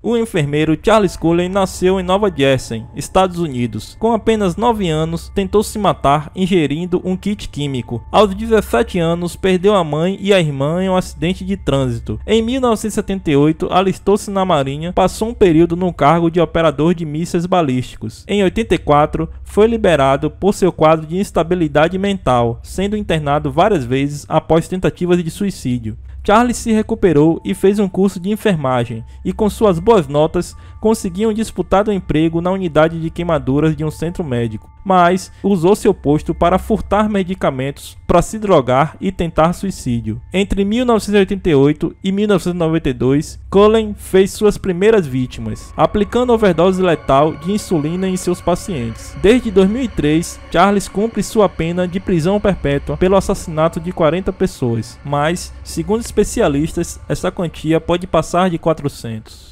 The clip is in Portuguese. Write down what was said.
O enfermeiro Charles Cullen nasceu em Nova Jersey, Estados Unidos. Com apenas 9 anos, tentou se matar ingerindo um kit químico. Aos 17 anos, perdeu a mãe e a irmã em um acidente de trânsito. Em 1978, alistou-se na Marinha, passou um período no cargo de operador de mísseis balísticos. Em 84, foi liberado por seu quadro de instabilidade mental, sendo internado várias vezes após tentativas de suicídio. Charles se recuperou e fez um curso de enfermagem, e com suas boas notas, conseguiu um disputado emprego na unidade de queimaduras de um centro médico, mas usou seu posto para furtar medicamentos, para se drogar e tentar suicídio. Entre 1988 e 1992, Cullen fez suas primeiras vítimas, aplicando overdose letal de insulina em seus pacientes. Desde 2003, Charles cumpre sua pena de prisão perpétua pelo assassinato de 40 pessoas, mas, segundo especialistas, essa quantia pode passar de 400.